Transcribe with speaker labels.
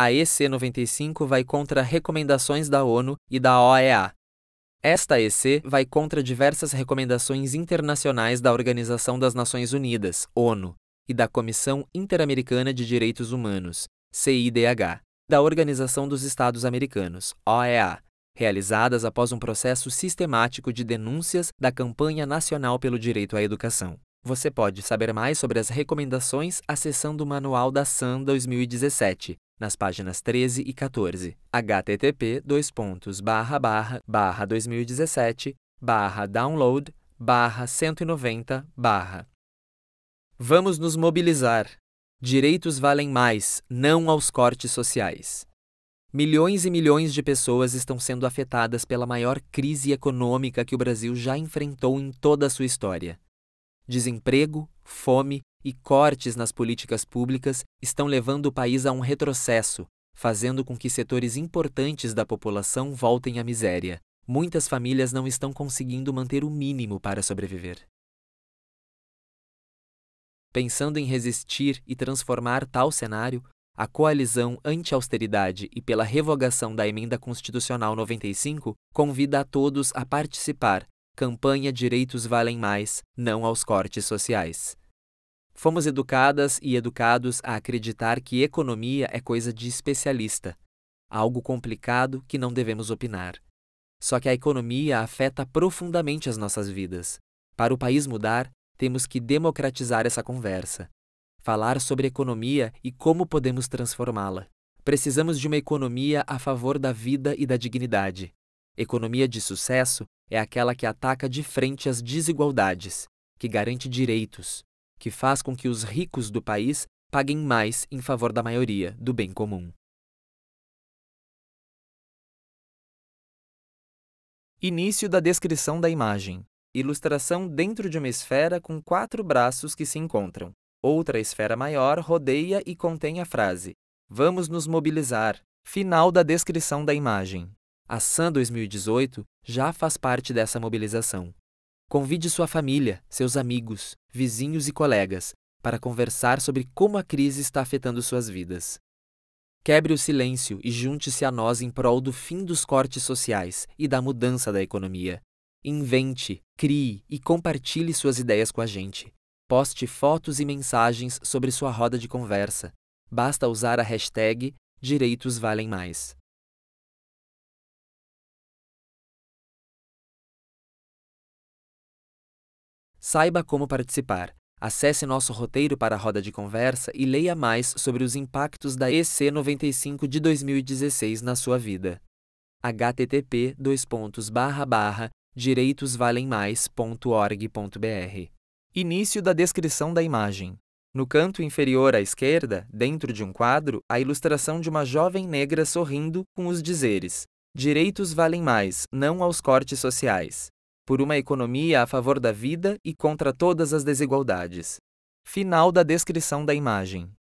Speaker 1: a EC 95 vai contra recomendações da ONU e da OEA. Esta EC vai contra diversas recomendações internacionais da Organização das Nações Unidas, ONU, e da Comissão Interamericana de Direitos Humanos, CIDH, da Organização dos Estados Americanos, OEA, realizadas após um processo sistemático de denúncias da Campanha Nacional pelo Direito à Educação. Você pode saber mais sobre as recomendações acessando o Manual da SAM 2017, nas páginas 13 e 14, http barra 2017 barra download barra 190 barra. Vamos nos mobilizar. Direitos valem mais, não aos cortes sociais. Milhões e milhões de pessoas estão sendo afetadas pela maior crise econômica que o Brasil já enfrentou em toda a sua história. Desemprego, fome e cortes nas políticas públicas estão levando o país a um retrocesso, fazendo com que setores importantes da população voltem à miséria. Muitas famílias não estão conseguindo manter o mínimo para sobreviver. Pensando em resistir e transformar tal cenário, a coalizão anti-austeridade e pela revogação da emenda constitucional 95 convida a todos a participar, Campanha Direitos Valem Mais, não aos cortes sociais. Fomos educadas e educados a acreditar que economia é coisa de especialista, algo complicado que não devemos opinar. Só que a economia afeta profundamente as nossas vidas. Para o país mudar, temos que democratizar essa conversa. Falar sobre economia e como podemos transformá-la. Precisamos de uma economia a favor da vida e da dignidade. Economia de sucesso é aquela que ataca de frente as desigualdades, que garante direitos, que faz com que os ricos do país paguem mais em favor da maioria do bem comum. Início da descrição da imagem. Ilustração dentro de uma esfera com quatro braços que se encontram. Outra esfera maior rodeia e contém a frase: Vamos nos mobilizar. Final da descrição da imagem. A SAM 2018 já faz parte dessa mobilização. Convide sua família, seus amigos, vizinhos e colegas para conversar sobre como a crise está afetando suas vidas. Quebre o silêncio e junte-se a nós em prol do fim dos cortes sociais e da mudança da economia. Invente, crie e compartilhe suas ideias com a gente. Poste fotos e mensagens sobre sua roda de conversa. Basta usar a hashtag Direitos Valem Mais. Saiba como participar. Acesse nosso roteiro para a roda de conversa e leia mais sobre os impactos da EC 95 de 2016 na sua vida. http direitosvalemmais.org.br Início da descrição da imagem. No canto inferior à esquerda, dentro de um quadro, a ilustração de uma jovem negra sorrindo com os dizeres: Direitos valem mais, não aos cortes sociais por uma economia a favor da vida e contra todas as desigualdades. Final da descrição da imagem.